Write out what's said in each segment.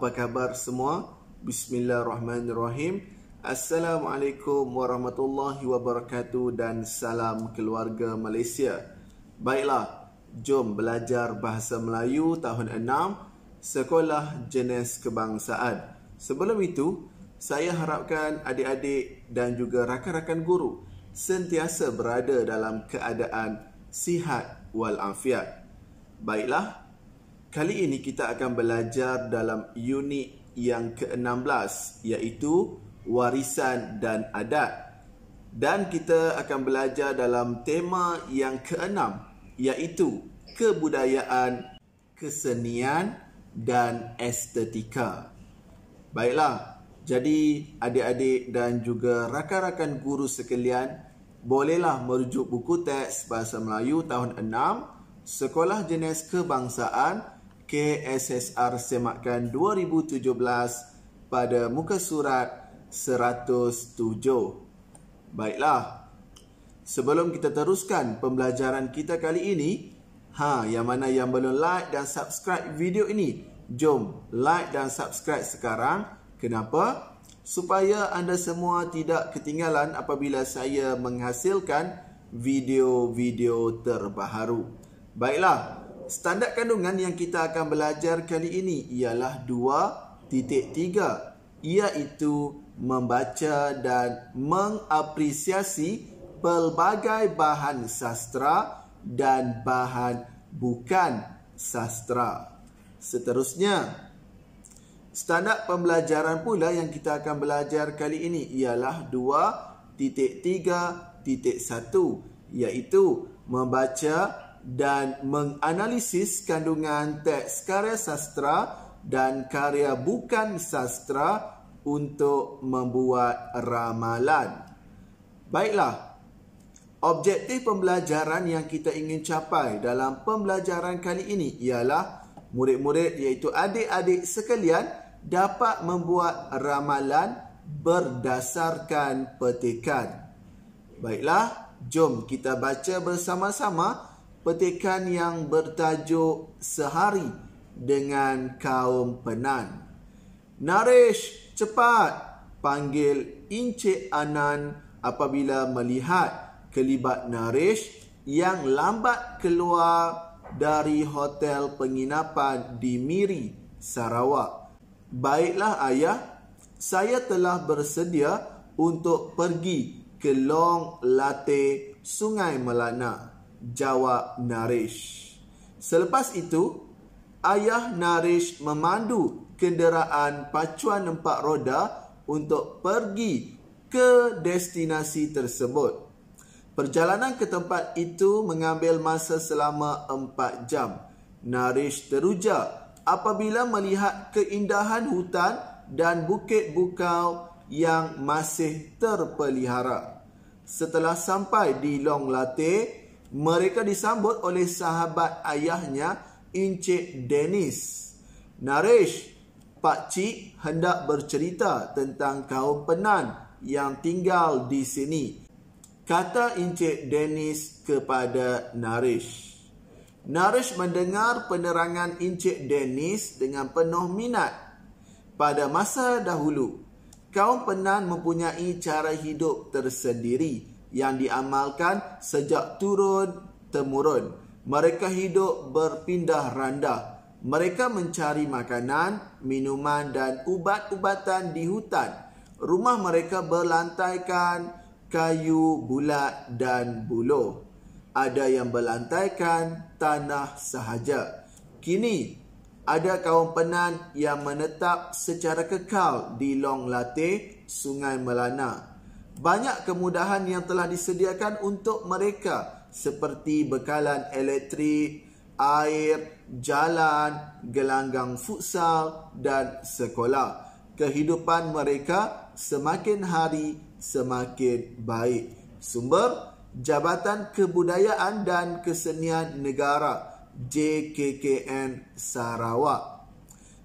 Apa khabar semua? Bismillahirrahmanirrahim. Assalamualaikum warahmatullahi wabarakatuh dan salam keluarga Malaysia. Baiklah, jom belajar bahasa Melayu tahun 6 Sekolah Jenis Kebangsaan. Sebelum itu, saya harapkan adik-adik dan juga rakan-rakan guru sentiasa berada dalam keadaan sihat walafiat. Baiklah, Kali ini kita akan belajar dalam unit yang ke-16 iaitu warisan dan adat. Dan kita akan belajar dalam tema yang ke-6 iaitu kebudayaan, kesenian dan estetika. Baiklah, jadi adik-adik dan juga rakan-rakan guru sekalian, bolehlah merujuk buku teks Bahasa Melayu tahun 6 Sekolah Jenis Kebangsaan KSSR semakan 2017 pada muka surat 107. Baiklah. Sebelum kita teruskan pembelajaran kita kali ini, ha yang mana yang belum like dan subscribe video ini, jom like dan subscribe sekarang. Kenapa? Supaya anda semua tidak ketinggalan apabila saya menghasilkan video-video terbaru. Baiklah, standard kandungan yang kita akan belajar kali ini ialah 2.3 iaitu membaca dan mengapresiasi pelbagai bahan sastra dan bahan bukan sastra. Seterusnya, standard pembelajaran pula yang kita akan belajar kali ini ialah 2.3.1 iaitu membaca dan menganalisis kandungan teks karya sastra dan karya bukan sastra untuk membuat ramalan. Baiklah, objektif pembelajaran yang kita ingin capai dalam pembelajaran kali ini ialah murid-murid iaitu adik-adik sekalian dapat membuat ramalan berdasarkan petikan. Baiklah, jom kita baca bersama-sama petikan yang bertajuk Sehari dengan kaum penan. Narish, cepat! Panggil Encik Anan apabila melihat kelibat Narish yang lambat keluar dari hotel penginapan di Miri, Sarawak. Baiklah ayah, saya telah bersedia untuk pergi ke Long Latte, Sungai Melanak jawab Narish. Selepas itu, ayah Narish memandu kenderaan pacuan empat roda untuk pergi ke destinasi tersebut. Perjalanan ke tempat itu mengambil masa selama empat jam. Narish teruja apabila melihat keindahan hutan dan bukit bukau yang masih terpelihara. Setelah sampai di Long Lateh, mereka disambut oleh sahabat ayahnya Encik Dennis. Naresh, Pak Cik hendak bercerita tentang kaum penan yang tinggal di sini. Kata Encik Dennis kepada Naresh. Naresh mendengar penerangan Encik Dennis dengan penuh minat. Pada masa dahulu, kaum penan mempunyai cara hidup tersendiri yang diamalkan sejak turun temurun. Mereka hidup berpindah randa. Mereka mencari makanan, minuman dan ubat-ubatan di hutan. Rumah mereka berlantaikan kayu bulat dan buluh. Ada yang berlantaikan tanah sahaja. Kini, ada kaum penan yang menetap secara kekal di Long Latte, Sungai Melana banyak kemudahan yang telah disediakan untuk mereka seperti bekalan elektrik, air, jalan, gelanggang futsal dan sekolah. Kehidupan mereka semakin hari semakin baik. Sumber Jabatan Kebudayaan dan Kesenian Negara JKKN Sarawak.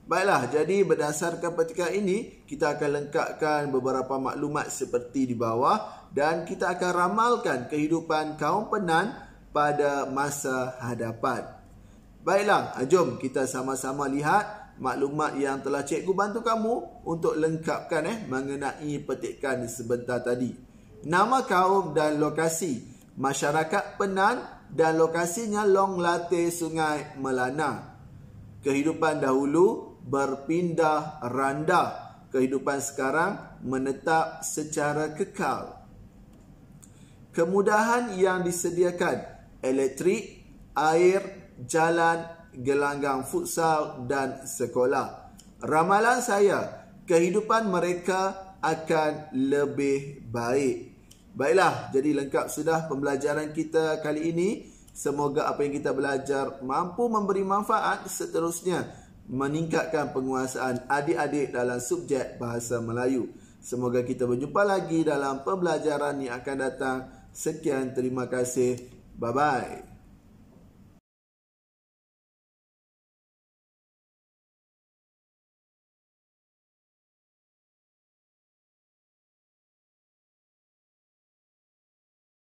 Baiklah, jadi berdasarkan petikan ini, kita akan lengkapkan beberapa maklumat seperti di bawah dan kita akan ramalkan kehidupan kaum penan pada masa hadapan. Baiklah, jom kita sama-sama lihat maklumat yang telah cikgu bantu kamu untuk lengkapkan eh mengenai petikan sebentar tadi. Nama kaum dan lokasi. Masyarakat Penan dan lokasinya Long Late Sungai Melana. Kehidupan dahulu, berpindah randa. Kehidupan sekarang menetap secara kekal. Kemudahan yang disediakan elektrik, air, jalan, gelanggang futsal dan sekolah. Ramalan saya, kehidupan mereka akan lebih baik. Baiklah, jadi lengkap sudah pembelajaran kita kali ini. Semoga apa yang kita belajar mampu memberi manfaat seterusnya meningkatkan penguasaan adik-adik dalam subjek bahasa Melayu. Semoga kita berjumpa lagi dalam pembelajaran yang akan datang. Sekian, terima kasih. Bye-bye.